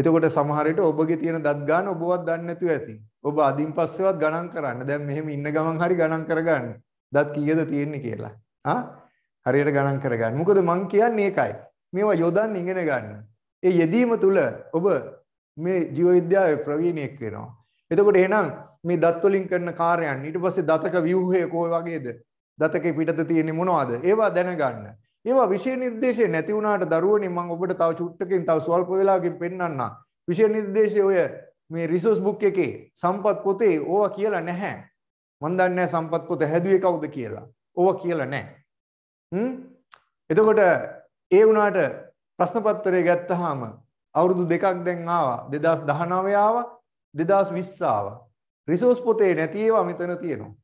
එතකොට සමහර විට ඔබගේ තියෙන දත් ගන්න ඔබවත් දන්නේ නැතුව ඇති. ඔබ අදින් පස්සේවත් ගණන් කරන්න. දැන් මෙහෙම ඉන්න ගමන් හරි ගණන් කරගන්න. දත් කීයද තියෙන්නේ කියලා. ආ හරියට ගණන් කරගන්න. මොකද මං කියන්නේ ඒකයි. මේවා යොදන්න ඉගෙන ගන්න. ඒ යෙදීම තුළ ඔබ මේ ජීව විද්‍යාවේ ප්‍රවීණයෙක් වෙනවා. එතකොට එහෙනම් මේ දත් වලින් කරන කාර්යයන් ඊට පස්සේ දතක ව්‍යුහය කොයි වගේද? දතකේ පිටත තියෙන්නේ මොනවද? ඒවා දැනගන්න. ඒවා විෂය නිර්දේශය නැති වුණාට දරුවනේ මම ඔබට තව චුට්ටකින් තව සුවල්ප වෙලාවකින් පෙන්වන්නම්. විෂය නිර්දේශය ඔය මේ රිසෝස් බුක් එකේ සම්පත් පොතේ ඕවා කියලා නැහැ. මම දන්නේ නැහැ සම්පත් පොත හැදුවේ කවුද කියලා. ඕවා කියලා නැහැ. හ්ම් එතකොට ඒ වුණාට ප්‍රශ්න පත්‍රය ගත්තාම අවුරුදු දෙකක් දැන් ආවා 2019 ආවා 2020 ආවා රිසෝස් පොතේ නැති ඒවා මෙතන තියෙනවා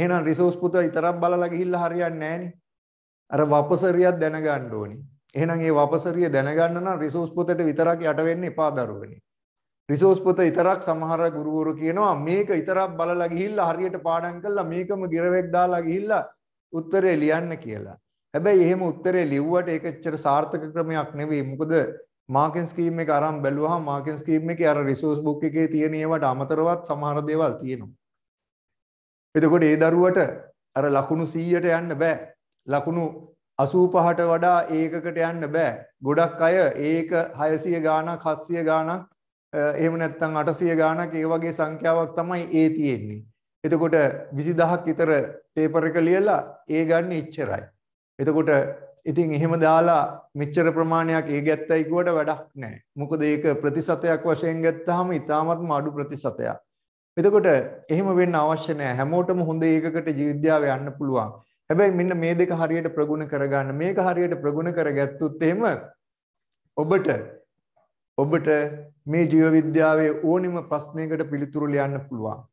එහෙනම් රිසෝස් පොත විතරක් බලලා ගිහිල්ලා හරියන්නේ නැහනේ අර වපසරියක් දැනගන්න ඕනි. එහෙනම් ඒ වපසරිය දැනගන්න නම් රිසෝස් පොතට විතරක් යට වෙන්න එපා දරුවනේ. රිසෝස් පොත විතරක් සමහර ගුරුවරු කියනවා මේක විතරක් බලලා ගිහිල්ලා හරියට පාඩම් කළා මේකම ගිරවෙක් දාලා ගිහිල්ලා උත්තරේ ලියන්න කියලා. හැබැයි එහෙම උත්තරේ ලිව්වට ඒක ඇත්තට සාර්ථක ක්‍රමයක් නෙවෙයි. මොකද මාකන් ස්කීම් එක අරන් බැලුවහම මාකන් ස්කීම් එකේ අර රිසෝස් බුක් එකේ තියෙන ඒවාට අමතරවත් සමහර දේවල් තියෙනවා. එතකොට ඒ දරුවට අර ලකුණු 100ට යන්න බෑ. ලකුණු 85ට වඩා ඒකකට යන්න බෑ. ගොඩක් අය ඒක 600 ගාණක් 700 ගාණක් එහෙම නැත්නම් 800 ගාණක් ඒ වගේ සංඛ්‍යාවක් තමයි ඒ තියෙන්නේ. එතකොට 20000ක් විතර පේපර් එක ලියලා ඒ ගන්න ඉච්චරයි. එතකොට ඉතින් එහෙම දාලා මෙච්චර ප්‍රමාණයක් ඒ ගැත්තයි කිව්වට වැඩක් නැහැ. මොකද ඒක ප්‍රතිශතයක් වශයෙන් ගත්තාම ඉතාමත්ම අඩු ප්‍රතිශතයක්. එතකොට එහෙම වෙන්න අවශ්‍ය නැහැ. හැමෝටම හොඳ ඒකකට ජීවිද්‍යාව යන්න පුළුවන්. හැබැයි මෙන්න මේ දෙක හරියට ප්‍රගුණ කරගන්න මේක හරියට ප්‍රගුණ කරගත්තොත් එහෙම ඔබට ඔබට මේ ජීව විද්‍යාවේ ඕනෙම ප්‍රශ්නයකට පිළිතුරු ලියන්න පුළුවන්.